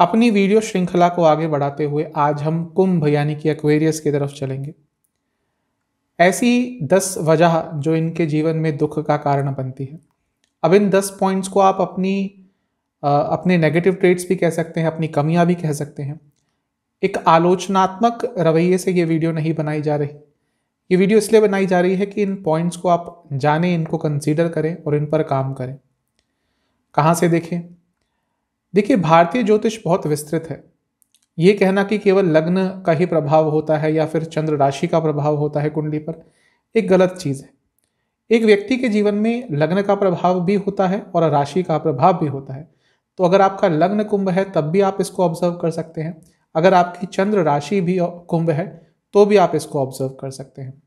अपनी वीडियो श्रृंखला को आगे बढ़ाते हुए आज हम कुंभ यानी कि एक्वेरियस की तरफ चलेंगे ऐसी दस वजह जो इनके जीवन में दुख का कारण बनती है अब इन दस पॉइंट्स को आप अपनी आ, अपने नेगेटिव ट्रेट्स भी कह सकते हैं अपनी कमियां भी कह सकते हैं एक आलोचनात्मक रवैये से ये वीडियो नहीं बनाई जा रही ये वीडियो इसलिए बनाई जा रही है कि इन पॉइंट्स को आप जाने इनको कंसीडर करें और इन पर काम करें कहाँ से देखें देखिए भारतीय ज्योतिष बहुत विस्तृत है ये कहना कि केवल लग्न का ही प्रभाव होता है या फिर चंद्र राशि का प्रभाव होता है कुंडली पर एक गलत चीज़ है एक व्यक्ति के जीवन में लग्न का प्रभाव भी होता है और राशि का प्रभाव भी होता है तो अगर आपका लग्न कुंभ है तब भी आप इसको ऑब्जर्व कर सकते हैं अगर आपकी चंद्र राशि भी कुंभ है तो भी आप इसको ऑब्जर्व कर सकते हैं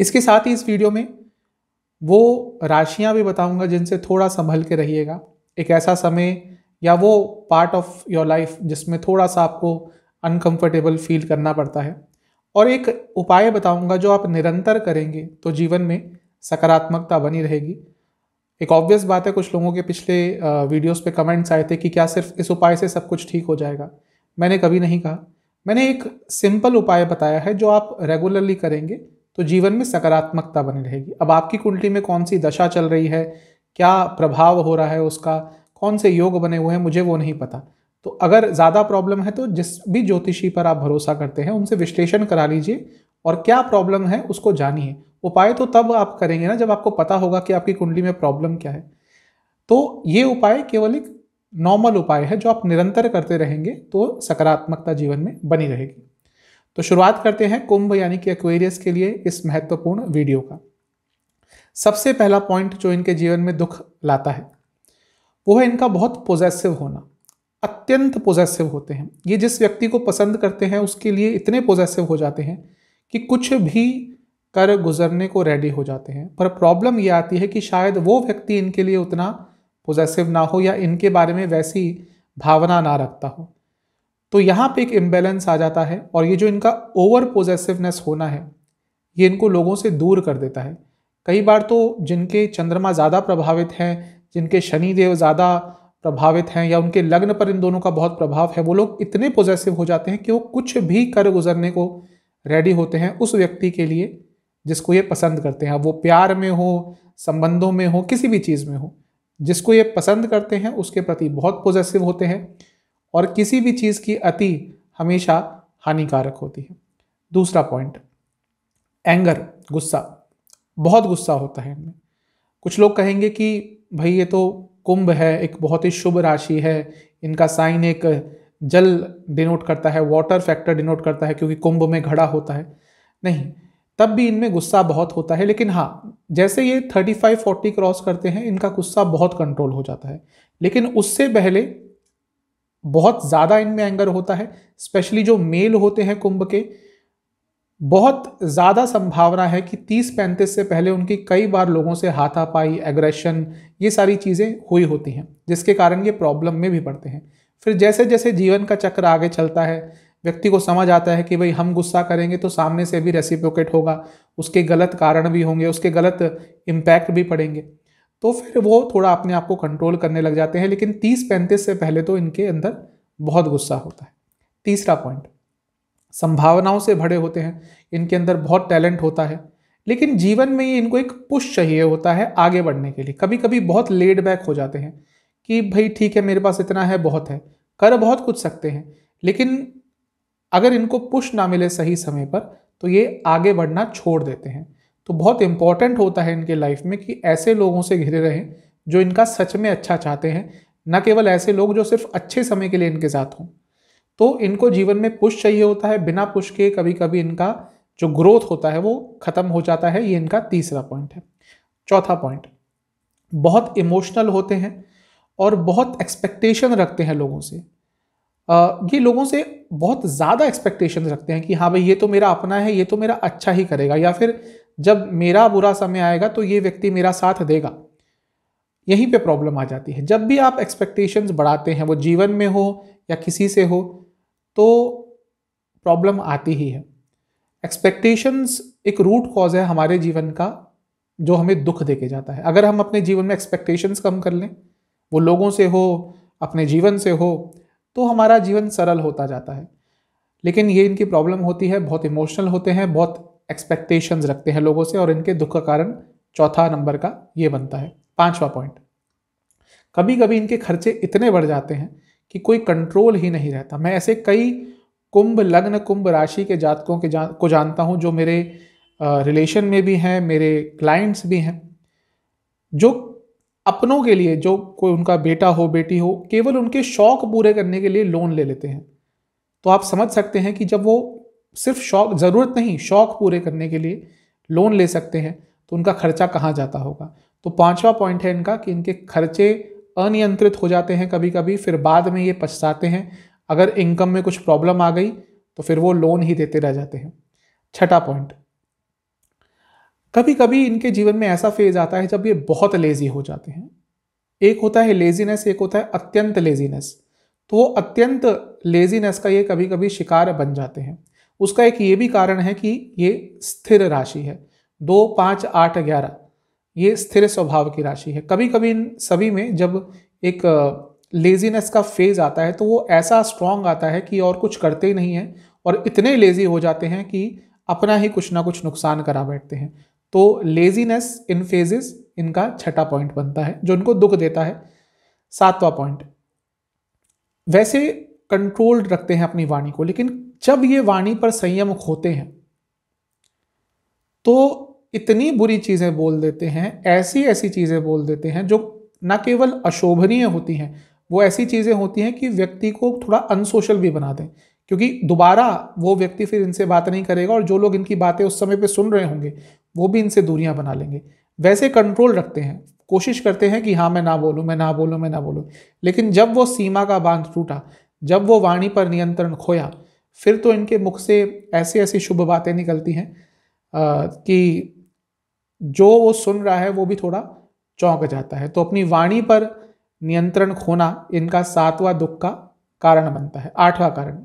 इसके साथ ही इस वीडियो में वो राशियाँ भी बताऊंगा जिनसे थोड़ा संभल के रहिएगा एक ऐसा समय या वो पार्ट ऑफ योर लाइफ जिसमें थोड़ा सा आपको अनकंफर्टेबल फील करना पड़ता है और एक उपाय बताऊंगा जो आप निरंतर करेंगे तो जीवन में सकारात्मकता बनी रहेगी एक ऑब्वियस बात है कुछ लोगों के पिछले वीडियोस पे कमेंट्स आए थे कि क्या सिर्फ इस उपाय से सब कुछ ठीक हो जाएगा मैंने कभी नहीं कहा मैंने एक सिंपल उपाय बताया है जो आप रेगुलरली करेंगे तो जीवन में सकारात्मकता बनी रहेगी अब आपकी कुंडली में कौन सी दशा चल रही है क्या प्रभाव हो रहा है उसका कौन से योग बने हुए हैं मुझे वो नहीं पता तो अगर ज़्यादा प्रॉब्लम है तो जिस भी ज्योतिषी पर आप भरोसा करते हैं उनसे विश्लेषण करा लीजिए और क्या प्रॉब्लम है उसको जानिए उपाय तो तब आप करेंगे ना जब आपको पता होगा कि आपकी कुंडली में प्रॉब्लम क्या है तो ये उपाय केवल एक नॉर्मल उपाय है जो आप निरंतर करते रहेंगे तो सकारात्मकता जीवन में बनी रहेगी तो शुरुआत करते हैं कुंभ यानी कि एक्वेरियस के लिए इस महत्वपूर्ण वीडियो का सबसे पहला पॉइंट जो इनके जीवन में दुख लाता है वो है इनका बहुत पोजेसिव होना अत्यंत पोजेसिव होते हैं ये जिस व्यक्ति को पसंद करते हैं उसके लिए इतने पोजेसिव हो जाते हैं कि कुछ भी कर गुजरने को रेडी हो जाते हैं पर प्रॉब्लम ये आती है कि शायद वो व्यक्ति इनके लिए उतना पोजेसिव ना हो या इनके बारे में वैसी भावना ना रखता हो तो यहाँ पे एक इम्बेलेंस आ जाता है और ये जो इनका ओवर पोजेसिवनेस होना है ये इनको लोगों से दूर कर देता है कई बार तो जिनके चंद्रमा ज़्यादा प्रभावित हैं जिनके शनि देव ज़्यादा प्रभावित हैं या उनके लग्न पर इन दोनों का बहुत प्रभाव है वो लोग इतने पॉजिटिव हो जाते हैं कि वो कुछ भी कर गुजरने को रेडी होते हैं उस व्यक्ति के लिए जिसको ये पसंद करते हैं अब वो प्यार में हो संबंधों में हो किसी भी चीज़ में हो जिसको ये पसंद करते हैं उसके प्रति बहुत पॉजिटिव होते हैं और किसी भी चीज़ की अति हमेशा हानिकारक होती है दूसरा पॉइंट एंगर गुस्सा बहुत गुस्सा होता है इनमें कुछ लोग कहेंगे कि भाई ये तो कुंभ है एक बहुत ही शुभ राशि है इनका साइन एक जल डिनोट करता है वाटर फैक्टर डिनोट करता है क्योंकि कुंभ में घड़ा होता है नहीं तब भी इनमें गुस्सा बहुत होता है लेकिन हाँ जैसे ये 35-40 क्रॉस करते हैं इनका गुस्सा बहुत कंट्रोल हो जाता है लेकिन उससे पहले बहुत ज़्यादा इनमें एंगर होता है स्पेशली जो मेल होते हैं कुंभ के बहुत ज़्यादा संभावना है कि तीस पैंतीस से पहले उनकी कई बार लोगों से हाथापाई एग्रेशन ये सारी चीज़ें हुई होती हैं जिसके कारण ये प्रॉब्लम में भी पड़ते हैं फिर जैसे जैसे जीवन का चक्र आगे चलता है व्यक्ति को समझ आता है कि भाई हम गुस्सा करेंगे तो सामने से भी रेसिप्रोकेट होगा उसके गलत कारण भी होंगे उसके गलत इम्पैक्ट भी पड़ेंगे तो फिर वो थोड़ा अपने आप को कंट्रोल करने लग जाते हैं लेकिन तीस पैंतीस से पहले तो इनके अंदर बहुत गुस्सा होता है तीसरा पॉइंट संभावनाओं से भरे होते हैं इनके अंदर बहुत टैलेंट होता है लेकिन जीवन में ही इनको एक पुश चाहिए होता है आगे बढ़ने के लिए कभी कभी बहुत लेड बैक हो जाते हैं कि भाई ठीक है मेरे पास इतना है बहुत है कर बहुत कुछ सकते हैं लेकिन अगर इनको पुश ना मिले सही समय पर तो ये आगे बढ़ना छोड़ देते हैं तो बहुत इम्पॉर्टेंट होता है इनके लाइफ में कि ऐसे लोगों से घिरे रहें जो इनका सच में अच्छा चाहते हैं न केवल ऐसे लोग जो सिर्फ अच्छे समय के लिए इनके साथ हों तो इनको जीवन में पुश चाहिए होता है बिना पुश के कभी कभी इनका जो ग्रोथ होता है वो ख़त्म हो जाता है ये इनका तीसरा पॉइंट है चौथा पॉइंट बहुत इमोशनल होते हैं और बहुत एक्सपेक्टेशन रखते हैं लोगों से आ, ये लोगों से बहुत ज़्यादा एक्सपेक्टेशन रखते हैं कि हाँ भाई ये तो मेरा अपना है ये तो मेरा अच्छा ही करेगा या फिर जब मेरा बुरा समय आएगा तो ये व्यक्ति मेरा साथ देगा यहीं पे प्रॉब्लम आ जाती है जब भी आप एक्सपेक्टेशंस बढ़ाते हैं वो जीवन में हो या किसी से हो तो प्रॉब्लम आती ही है एक्सपेक्टेशंस एक रूट कॉज है हमारे जीवन का जो हमें दुख दे के जाता है अगर हम अपने जीवन में एक्सपेक्टेशंस कम कर लें वो लोगों से हो अपने जीवन से हो तो हमारा जीवन सरल होता जाता है लेकिन ये इनकी प्रॉब्लम होती है बहुत इमोशनल होते हैं बहुत एक्सपेक्टेशंस रखते हैं लोगों से और इनके दुख का कारण चौथा नंबर का ये बनता है पांचवा पॉइंट कभी कभी इनके खर्चे इतने बढ़ जाते हैं कि कोई कंट्रोल ही नहीं रहता मैं ऐसे कई कुंभ लग्न कुंभ राशि के जातकों के जा, को जानता हूँ जो मेरे रिलेशन में भी हैं मेरे क्लाइंट्स भी हैं जो अपनों के लिए जो कोई उनका बेटा हो बेटी हो केवल उनके शौक पूरे करने के लिए लोन ले लेते हैं तो आप समझ सकते हैं कि जब वो सिर्फ शौक ज़रूरत नहीं शौक पूरे करने के लिए लोन ले सकते हैं तो उनका खर्चा कहाँ जाता होगा तो पांचवा पॉइंट है इनका कि इनके खर्चे अनियंत्रित हो जाते हैं कभी कभी फिर बाद में ये पछताते हैं अगर इनकम में कुछ प्रॉब्लम आ गई तो फिर वो लोन ही देते रह जाते हैं छठा पॉइंट कभी कभी इनके जीवन में ऐसा फेज आता है जब ये बहुत लेजी हो जाते हैं एक होता है लेजीनेस एक होता है अत्यंत लेजीनेस तो वो अत्यंत लेजीनेस का ये कभी कभी शिकार बन जाते हैं उसका एक ये भी कारण है कि ये स्थिर राशि है दो पाँच आठ ग्यारह ये स्थिर स्वभाव की राशि है कभी कभी इन सभी में जब एक लेजीनेस का फेज आता है तो वो ऐसा स्ट्रांग आता है कि और कुछ करते ही नहीं है और इतने लेज़ी हो जाते हैं कि अपना ही कुछ ना कुछ नुकसान करा बैठते हैं तो लेजीनेस इन फेजेस इनका छठा पॉइंट बनता है जो इनको दुख देता है सातवां पॉइंट वैसे कंट्रोल्ड रखते हैं अपनी वाणी को लेकिन जब ये वाणी पर संयम खोते हैं तो इतनी बुरी चीज़ें बोल देते हैं ऐसी ऐसी चीज़ें बोल देते हैं जो न केवल अशोभनीय होती हैं वो ऐसी चीज़ें होती हैं कि व्यक्ति को थोड़ा अनसोशल भी बना दें क्योंकि दोबारा वो व्यक्ति फिर इनसे बात नहीं करेगा और जो लोग इनकी बातें उस समय पे सुन रहे होंगे वो भी इनसे दूरियां बना लेंगे वैसे कंट्रोल रखते हैं कोशिश करते हैं कि हाँ मैं ना बोलूँ मैं ना बोलूँ मैं ना बोलूँ लेकिन जब वो सीमा का बांध टूटा जब वो वाणी पर नियंत्रण खोया फिर तो इनके मुख से ऐसी ऐसी शुभ बातें निकलती हैं कि जो वो सुन रहा है वो भी थोड़ा चौंक जाता है तो अपनी वाणी पर नियंत्रण खोना इनका सातवां दुख का कारण बनता है आठवां कारण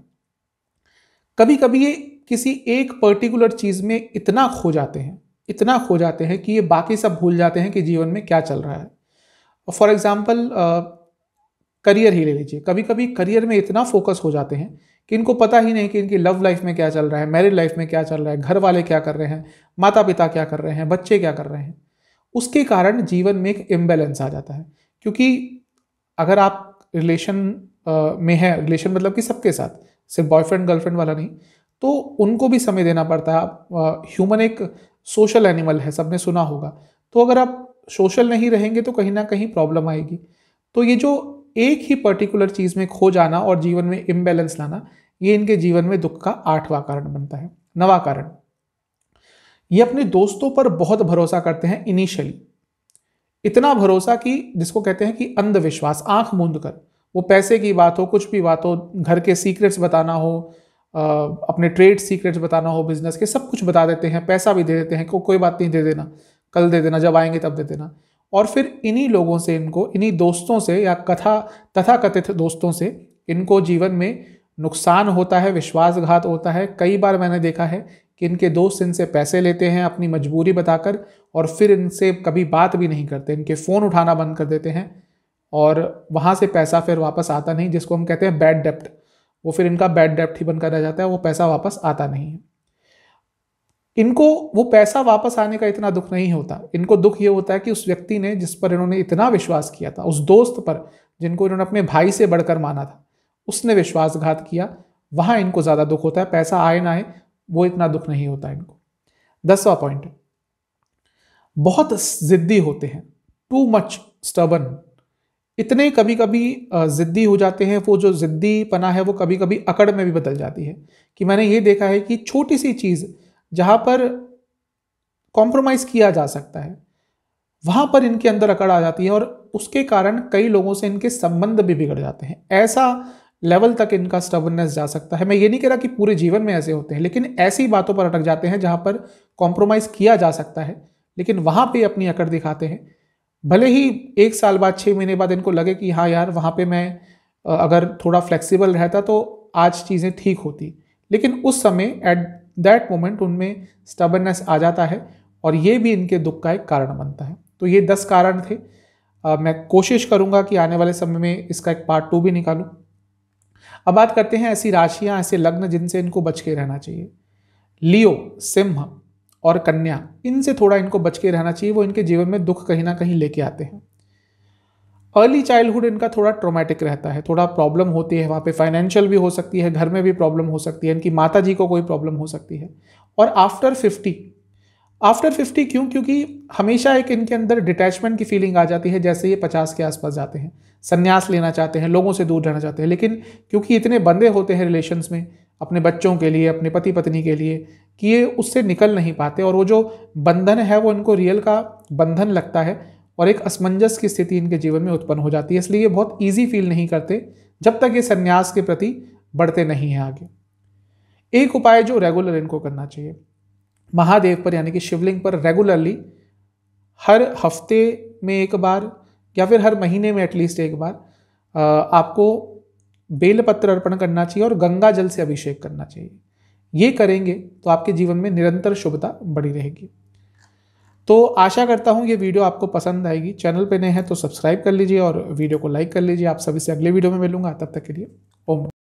कभी कभी ये किसी एक पर्टिकुलर चीज में इतना खो जाते हैं इतना खो जाते हैं कि ये बाकी सब भूल जाते हैं कि जीवन में क्या चल रहा है फॉर एग्जाम्पल करियर ही ले लीजिए कभी कभी करियर में इतना फोकस हो जाते हैं कि इनको पता ही नहीं कि इनकी लव लाइफ में क्या चल रहा है मैरिड लाइफ में क्या चल रहा है घर वाले क्या कर रहे हैं माता पिता क्या कर रहे हैं बच्चे क्या कर रहे हैं उसके कारण जीवन में एक इम्बेलेंस आ जाता है क्योंकि अगर आप रिलेशन में है रिलेशन मतलब कि सबके साथ सिर्फ बॉयफ्रेंड गर्लफ्रेंड वाला नहीं तो उनको भी समय देना पड़ता है ह्यूमन एक सोशल एनिमल है सबने सुना होगा तो अगर आप सोशल नहीं रहेंगे तो कहीं ना कहीं प्रॉब्लम आएगी तो ये जो एक ही पर्टिकुलर चीज़ में खो जाना और जीवन में इम्बेलेंस लाना ये इनके जीवन में दुख का आठवां कारण बनता है नवा कारण ये अपने दोस्तों पर बहुत भरोसा करते हैं इनिशियली इतना भरोसा कि जिसको कहते हैं कि अंधविश्वास आंख मूंद कर वो पैसे की बात हो कुछ भी बात हो घर के सीक्रेट्स बताना हो अपने ट्रेड सीक्रेट्स बताना हो बिजनेस के सब कुछ बता देते हैं पैसा भी दे देते हैं को कोई बात नहीं दे देना कल दे देना जब आएंगे तब दे देना और फिर इन्हीं लोगों से इनको इन्हीं दोस्तों से या कथा तथा कथित दोस्तों से इनको जीवन में नुकसान होता है विश्वासघात होता है कई बार मैंने देखा है कि इनके दोस्त इनसे पैसे लेते हैं अपनी मजबूरी बताकर और फिर इनसे कभी बात भी नहीं करते इनके फ़ोन उठाना बंद कर देते हैं और वहाँ से पैसा फिर वापस आता नहीं जिसको हम कहते हैं बैड डेप्ट वो फिर इनका बैड डेप्ट ही बनकर रह जाता है वो पैसा वापस आता नहीं है इनको वो पैसा वापस आने का इतना दुख नहीं होता इनको दुख ये होता है कि उस व्यक्ति ने जिस पर इन्होंने इतना विश्वास किया था उस दोस्त पर जिनको इन्होंने अपने भाई से बढ़कर माना था उसने विश्वासघात किया वहाँ इनको ज़्यादा दुख होता है पैसा आए ना आए वो इतना दुख नहीं होता इनको दसवा पॉइंट बहुत ज़िद्दी होते हैं टू मच स्टबन इतने कभी कभी ज़िद्दी हो जाते हैं वो जो ज़िद्दी पना है वो कभी कभी अकड़ में भी बदल जाती है कि मैंने ये देखा है कि छोटी सी चीज़ जहाँ पर कॉम्प्रोमाइज़ किया जा सकता है वहाँ पर इनके अंदर अकड़ आ जाती है और उसके कारण कई लोगों से इनके संबंध भी बिगड़ जाते हैं ऐसा लेवल तक इनका स्टबननेस जा सकता है मैं ये नहीं कह रहा कि पूरे जीवन में ऐसे होते हैं लेकिन ऐसी बातों पर अटक जाते हैं जहाँ पर कॉम्प्रोमाइज़ किया जा सकता है लेकिन वहाँ पर अपनी अकड़ दिखाते हैं भले ही एक साल बाद छः महीने बाद इनको लगे कि हाँ यार वहाँ पर मैं अगर थोड़ा फ्लेक्सिबल रहता तो आज चीज़ें ठीक होती लेकिन उस समय एट दैट मोमेंट उनमें स्टबननेस आ जाता है और ये भी इनके दुख का एक कारण बनता है तो ये दस कारण थे आ, मैं कोशिश करूँगा कि आने वाले समय में इसका एक पार्ट टू भी निकालूँ अब बात करते हैं ऐसी राशियाँ ऐसे लग्न जिनसे इनको बच के रहना चाहिए लियो सिंह और कन्या इनसे थोड़ा इनको बच के रहना चाहिए वो इनके जीवन में दुख कहीं ना कहीं लेके आते हैं अर्ली चाइल्डहुड इनका थोड़ा ट्रोमेटिक रहता है थोड़ा प्रॉब्लम होती है वहाँ पे फाइनेंशियल भी हो सकती है घर में भी प्रॉब्लम हो सकती है इनकी माता जी को कोई प्रॉब्लम हो सकती है और आफ्टर फिफ्टी आफ्टर फिफ्टी क्यों क्योंकि हमेशा एक इनके अंदर डिटैचमेंट की फीलिंग आ जाती है जैसे ये पचास के आसपास जाते हैं संन्यास लेना चाहते हैं लोगों से दूर रहना चाहते हैं लेकिन क्योंकि इतने बंदे होते हैं रिलेशन्स में अपने बच्चों के लिए अपने पति पत्नी के लिए कि ये उससे निकल नहीं पाते और वो जो बंधन है वो इनको रियल का बंधन लगता है और एक असमंजस की स्थिति इनके जीवन में उत्पन्न हो जाती है इसलिए ये बहुत ईजी फील नहीं करते जब तक ये संन्यास के प्रति बढ़ते नहीं हैं आगे एक उपाय जो रेगुलर इनको करना चाहिए महादेव पर यानी कि शिवलिंग पर रेगुलरली हर हफ्ते में एक बार या फिर हर महीने में एटलीस्ट एक बार आपको बेलपत्र अर्पण करना चाहिए और गंगा जल से अभिषेक करना चाहिए ये करेंगे तो आपके जीवन में निरंतर शुभता बढ़ी रहेगी तो आशा करता हूँ ये वीडियो आपको पसंद आएगी चैनल पे नए हैं तो सब्सक्राइब कर लीजिए और वीडियो को लाइक कर लीजिए आप सभी से अगले वीडियो में मिलूंगा तब तक के लिए ओम